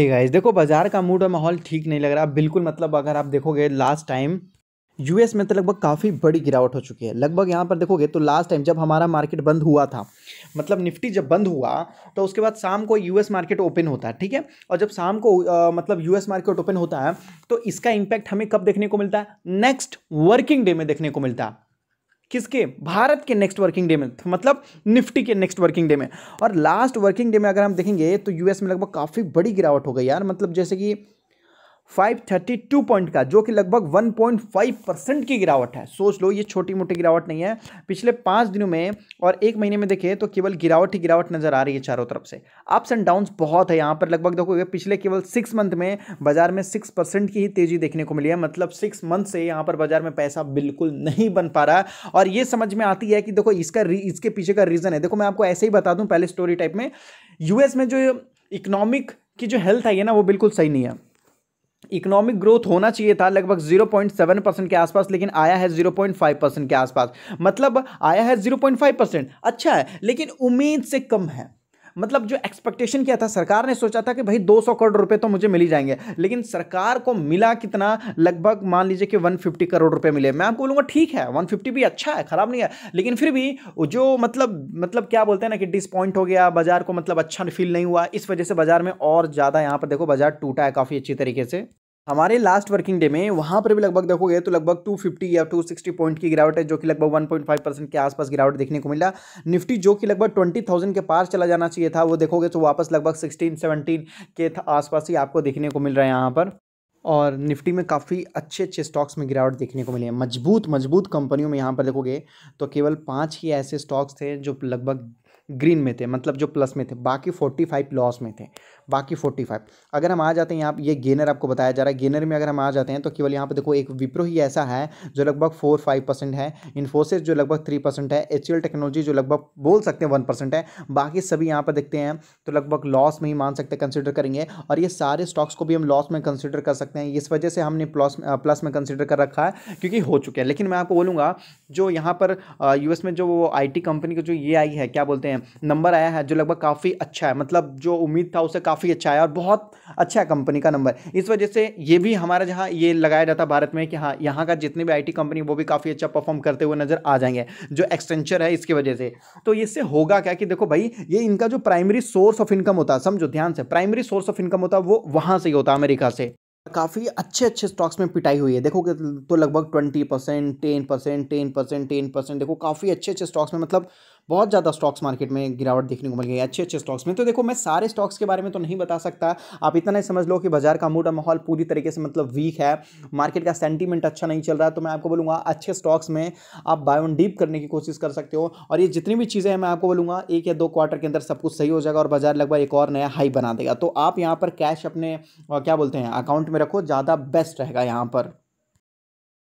है गाइस देखो बाजार का मूड और माहौल ठीक नहीं लग रहा बिल्कुल मतलब अगर आप देखोगे लास्ट टाइम यूएस में तो लगभग काफ़ी बड़ी गिरावट हो चुकी है लगभग यहाँ पर देखोगे तो लास्ट टाइम जब हमारा मार्केट बंद हुआ था मतलब निफ्टी जब बंद हुआ तो उसके बाद शाम को यूएस मार्केट ओपन होता है ठीक है और जब शाम को आ, मतलब यूएस मार्केट ओपन होता है तो इसका इम्पैक्ट हमें कब देखने को मिलता है नेक्स्ट वर्किंग डे में देखने को मिलता है किसके भारत के नेक्स्ट वर्किंग डे में मतलब निफ्टी के नेक्स्ट वर्किंग डे में और लास्ट वर्किंग डे में अगर हम देखेंगे तो यूएस में लगभग काफ़ी बड़ी गिरावट हो गई यार मतलब जैसे कि 532 पॉइंट का जो कि लगभग 1.5 परसेंट की गिरावट है सोच लो ये छोटी मोटी गिरावट नहीं है पिछले पाँच दिनों में और एक महीने में देखें तो केवल गिरावट ही गिरावट नज़र आ रही है चारों तरफ से अप्स एंड डाउन्स बहुत है यहाँ पर लगभग ये पिछले केवल सिक्स मंथ में बाजार में सिक्स परसेंट की ही तेज़ी देखने को मिली है मतलब सिक्स मंथ से यहाँ पर बाजार में पैसा बिल्कुल नहीं बन पा रहा और ये समझ में आती है कि देखो इसका इसके पीछे का रीज़न है देखो मैं आपको ऐसे ही बता दूँ पहले स्टोरी टाइप में यूएस में जो इकोनॉमिक की जो हेल्थ आई है ना वो बिल्कुल सही नहीं है इकोनॉमिक ग्रोथ होना चाहिए था लगभग 0.7 परसेंट के आसपास लेकिन आया है 0.5 परसेंट के आसपास मतलब आया है 0.5 परसेंट अच्छा है लेकिन उम्मीद से कम है मतलब जो एक्सपेक्टेशन किया था सरकार ने सोचा था कि भाई 200 करोड़ रुपए तो मुझे मिल ही जाएंगे लेकिन सरकार को मिला कितना लगभग मान लीजिए कि 150 करोड़ रुपए मिले मैं आपको बोलूँगा ठीक है 150 भी अच्छा है ख़राब नहीं है लेकिन फिर भी जो मतलब मतलब क्या बोलते हैं ना कि डिसपॉइंट हो गया बाजार को मतलब अच्छा फील नहीं हुआ इस वजह से बाजार में और ज़्यादा यहाँ पर देखो बाजार टूटा है काफ़ी अच्छी तरीके से हमारे लास्ट वर्किंग डे में वहाँ पर भी लगभग देखोगे तो लगभग 250 या 260 पॉइंट की गिरावट है जो कि लगभग 1.5 परसेंट के आसपास गिरावट देखने को मिला निफ्टी जो कि लगभग 20,000 के पार चला जाना चाहिए था वो देखोगे तो वापस लगभग 16 17 के आसपास ही आपको देखने को मिल रहा है यहाँ पर और निफ्टी में काफ़ी अच्छे अच्छे स्टॉक्स में गिरावट देखने को मिली है मजबूत मजबूत कंपनियों में यहाँ पर देखोगे तो केवल पाँच ही ऐसे स्टॉक्स थे जो लगभग ग्रीन में थे मतलब जो प्लस में थे बाकी फोर्टी फाइव लॉस में थे बाकी फोर्टी फाइव अगर हम आ जाते हैं यहाँ ये गेनर आपको बताया जा रहा है गेनर में अगर हम आ जाते हैं तो केवल यहाँ पर देखो एक विप्रो ही ऐसा है जो लगभग फोर फाइव परसेंट है इन्फोसिस जो लगभग थ्री परसेंट है एच टेक्नोलॉजी जो लगभग बोल सकते हैं वन परसेंट है बाकी सभी यहाँ पर देखते हैं तो लगभग लॉस में ही मान सकते हैं कंसिडर करेंगे और ये सारे स्टॉक्स को भी हम लॉस में कंसिडर कर सकते हैं इस वजह से हमने प्लस प्लस में कंसिडर कर रखा है क्योंकि हो चुके हैं लेकिन मैं आपको बोलूँगा जो यहाँ पर यूएस में जो आई कंपनी का जो ये आई है क्या बोलते हैं नंबर आया है जो लगभग काफ़ी अच्छा है मतलब जो उम्मीद था उसे काफ़ी काफ़ी अच्छा है और बहुत अच्छा कंपनी का नंबर इस वजह से ये भी हमारा जहाँ ये लगाया जाता भारत में कि हाँ यहाँ का जितने भी आईटी कंपनी वो भी काफ़ी अच्छा परफॉर्म करते हुए नज़र आ जाएंगे जो एक्सटेंचर है इसकी वजह से तो इससे होगा क्या कि देखो भाई ये इनका जो प्राइमरी सोर्स ऑफ इनकम होता है समझो ध्यान से प्राइमरी सोर्स ऑफ इनकम होता है वो वहाँ से ही होता है अमेरिका से काफ़ी अच्छे अच्छे स्टॉक्स में पिटाई हुई है देखो कि तो लगभग twenty percent ten percent ten percent ten percent देखो काफ़ी अच्छे अच्छे स्टॉक्स में मतलब बहुत ज़्यादा स्टॉक्स मार्केट में गिरावट देखने को मिल गई अच्छे अच्छे स्टॉक्स में तो देखो मैं सारे स्टॉक्स के बारे में तो नहीं बता सकता आप इतना ही समझ लो कि बाजार का मूड और माहौल पूरी तरीके से मतलब वीक है मार्केट का सेंटीमेंट अच्छा नहीं चल रहा तो मैं आपको बोलूँगा अच्छे स्टॉक्स में आप बाय ऑन डीप करने की कोशिश कर सकते हो और ये जितनी भी चीज़ें हैं मैं आपको बोलूँगा एक या दो क्वार्टर के अंदर सब कुछ सही हो जाएगा और बाजार लगभग एक और नया हाई बना देगा तो आप यहाँ पर कैश अपने क्या बोलते हैं अकाउंट में रखो ज़्यादा बेस्ट रहेगा यहाँ पर